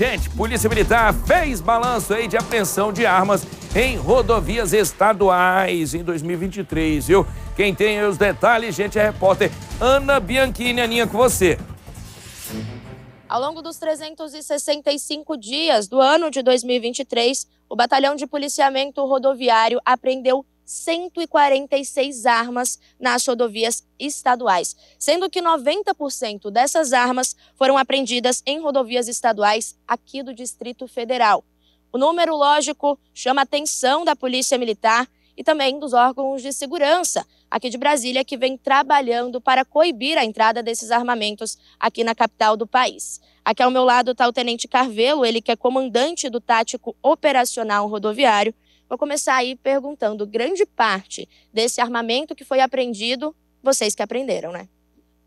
Gente, Polícia Militar fez balanço aí de apreensão de armas em rodovias estaduais em 2023, viu? Quem tem os detalhes, gente, é a repórter Ana Bianchini, Aninha, com você. Ao longo dos 365 dias do ano de 2023, o Batalhão de Policiamento Rodoviário apreendeu 146 armas nas rodovias estaduais, sendo que 90% dessas armas foram apreendidas em rodovias estaduais aqui do Distrito Federal. O número, lógico, chama a atenção da Polícia Militar e também dos órgãos de segurança aqui de Brasília, que vem trabalhando para coibir a entrada desses armamentos aqui na capital do país. Aqui ao meu lado está o Tenente Carvelo, ele que é comandante do Tático Operacional Rodoviário, Vou começar aí perguntando: grande parte desse armamento que foi apreendido, vocês que aprenderam, né?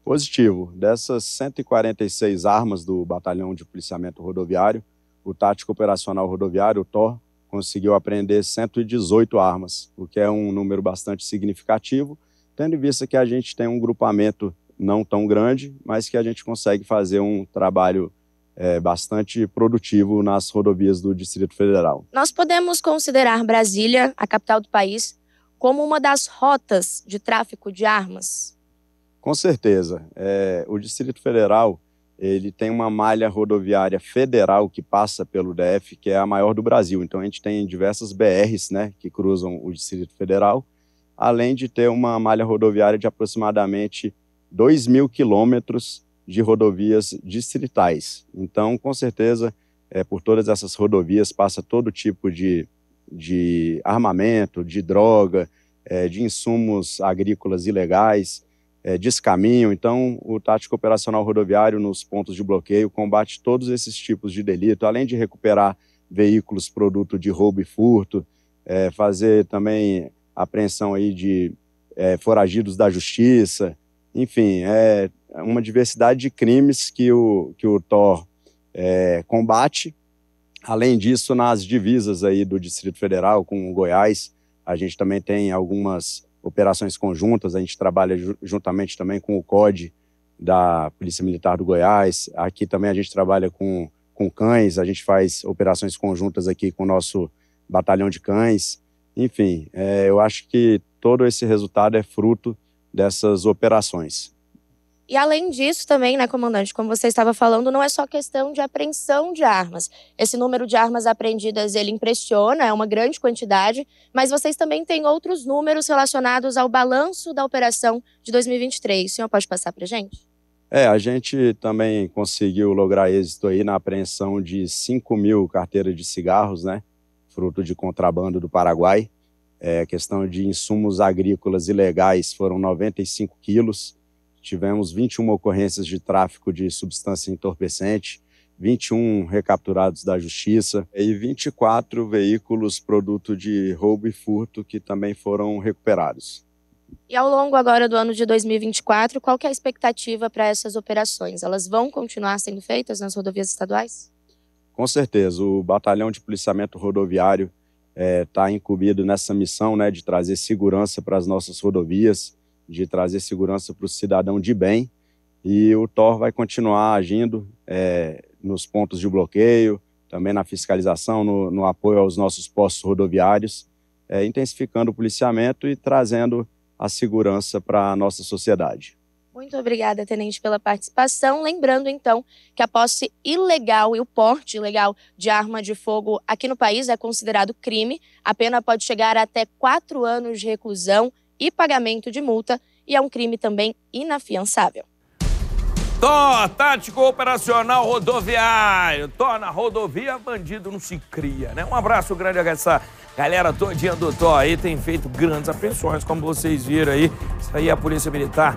Positivo. Dessas 146 armas do Batalhão de Policiamento Rodoviário, o Tático Operacional Rodoviário, o TOR, conseguiu apreender 118 armas, o que é um número bastante significativo, tendo em vista que a gente tem um grupamento não tão grande, mas que a gente consegue fazer um trabalho é, bastante produtivo nas rodovias do Distrito Federal. Nós podemos considerar Brasília, a capital do país, como uma das rotas de tráfico de armas? Com certeza. É, o Distrito Federal ele tem uma malha rodoviária federal que passa pelo DF, que é a maior do Brasil. Então a gente tem diversas BRs né, que cruzam o Distrito Federal, além de ter uma malha rodoviária de aproximadamente 2 mil quilômetros de rodovias distritais. Então, com certeza, é, por todas essas rodovias passa todo tipo de, de armamento, de droga, é, de insumos agrícolas ilegais, é, descaminho. Então, o tático operacional rodoviário nos pontos de bloqueio combate todos esses tipos de delito, além de recuperar veículos produto de roubo e furto, é, fazer também apreensão aí de é, foragidos da justiça, enfim, é uma diversidade de crimes que o, que o Thor é, combate. Além disso, nas divisas aí do Distrito Federal com o Goiás, a gente também tem algumas operações conjuntas, a gente trabalha juntamente também com o COD da Polícia Militar do Goiás, aqui também a gente trabalha com, com cães, a gente faz operações conjuntas aqui com o nosso batalhão de cães, enfim, é, eu acho que todo esse resultado é fruto dessas operações. E além disso também, né, comandante, como você estava falando, não é só questão de apreensão de armas. Esse número de armas apreendidas, ele impressiona, é uma grande quantidade, mas vocês também têm outros números relacionados ao balanço da operação de 2023. O senhor pode passar para gente? É, a gente também conseguiu lograr êxito aí na apreensão de 5 mil carteiras de cigarros, né, fruto de contrabando do Paraguai é, questão de insumos agrícolas ilegais foram 95 quilos, tivemos 21 ocorrências de tráfico de substância entorpecente, 21 recapturados da justiça e 24 veículos produto de roubo e furto que também foram recuperados. E ao longo agora do ano de 2024, qual que é a expectativa para essas operações? Elas vão continuar sendo feitas nas rodovias estaduais? Com certeza, o Batalhão de Policiamento Rodoviário está é, tá incumbido nessa missão né, de trazer segurança para as nossas rodovias, de trazer segurança para o cidadão de bem. E o TOR vai continuar agindo é, nos pontos de bloqueio, também na fiscalização, no, no apoio aos nossos postos rodoviários, é, intensificando o policiamento e trazendo a segurança para a nossa sociedade. Muito obrigada, Tenente, pela participação. Lembrando, então, que a posse ilegal e o porte ilegal de arma de fogo aqui no país é considerado crime. A pena pode chegar até quatro anos de reclusão e pagamento de multa, e é um crime também inafiançável. Tó, tático operacional rodoviário. Tó, na rodovia, bandido não se cria, né? Um abraço grande a essa galera todinha do Tó aí. Tem feito grandes apreensões, como vocês viram aí. Isso aí é a Polícia Militar